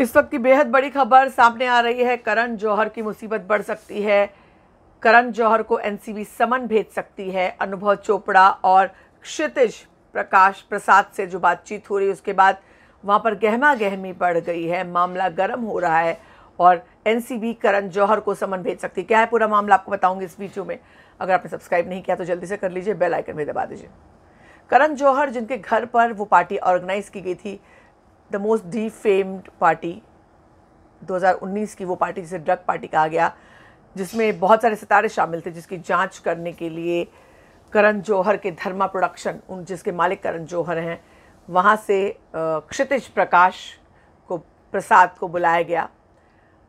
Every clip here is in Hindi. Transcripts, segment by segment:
इस वक्त की बेहद बड़ी खबर सामने आ रही है करण जौहर की मुसीबत बढ़ सकती है करण जौहर को एनसीबी समन भेज सकती है अनुभव चोपड़ा और क्षितिज प्रकाश प्रसाद से जो बातचीत हो रही है उसके बाद वहाँ पर गहमा गहमी बढ़ गई है मामला गर्म हो रहा है और एनसीबी करण जौहर को समन भेज सकती है क्या है पूरा मामला आपको बताऊंगी इस वीडियो में अगर आपने सब्सक्राइब नहीं किया तो जल्दी से कर लीजिए बेल आइकन भी दबा दीजिए करण जौहर जिनके घर पर वो पार्टी ऑर्गेनाइज की गई थी the most defamed party 2019 की वो पार्टी जिसे ड्रग पार्टी कहा गया जिसमें बहुत सारे सितारे शामिल थे जिसकी जांच करने के लिए करण जौहर के धर्मा प्रोडक्शन उन जिसके मालिक करण जौहर हैं वहाँ से क्षितिज प्रकाश को प्रसाद को बुलाया गया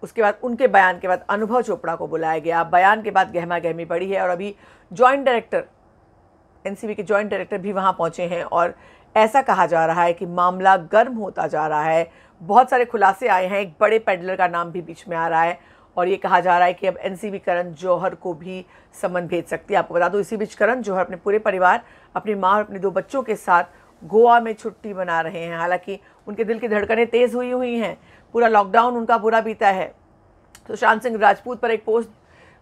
उसके बाद उनके बयान के बाद अनुभव चोपड़ा को बुलाया गया बयान के बाद गहमा गहमी बढ़ी है और अभी जॉइंट डायरेक्टर एनसीबी के जॉइंट डायरेक्टर भी वहाँ पहुँचे हैं और ऐसा कहा जा रहा है कि मामला गर्म होता जा रहा है बहुत सारे खुलासे आए हैं एक बड़े पेडलर का नाम भी बीच में आ रहा है और ये कहा जा रहा है कि अब एनसीबी करण जौहर को भी समन भेज सकती है आपको बता दो इसी बीच करण जौहर अपने पूरे परिवार अपनी माँ और अपने दो बच्चों के साथ गोवा में छुट्टी मना रहे हैं हालांकि उनके दिल की धड़कनें तेज़ हुई हुई हैं पूरा लॉकडाउन उनका बुरा बीता है सुशांत तो सिंह राजपूत पर एक पोस्ट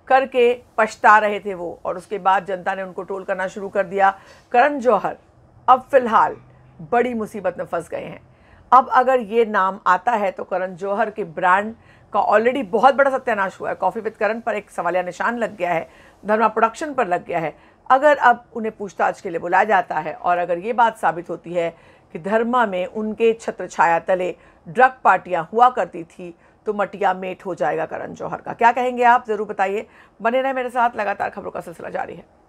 करके पछता रहे थे वो और उसके बाद जनता ने उनको ट्रोल करना शुरू कर दिया करण जौहर अब फ़िलहाल बड़ी मुसीबत में फंस गए हैं अब अगर ये नाम आता है तो करण जौहर के ब्रांड का ऑलरेडी बहुत बड़ा सत्यानाश हुआ है कॉफ़ी विद करण पर एक सवालिया निशान लग गया है धर्मा प्रोडक्शन पर लग गया है अगर अब उन्हें पूछताछ के लिए बुलाया जाता है और अगर ये बात साबित होती है कि धर्मा में उनके छत्र छाया तले ड्रग पार्टियाँ हुआ करती थी तो मटिया मेट हो जाएगा करण जौहर का क्या कहेंगे आप ज़रूर बताइए बने रहे मेरे साथ लगातार खबरों का सिलसिला जारी है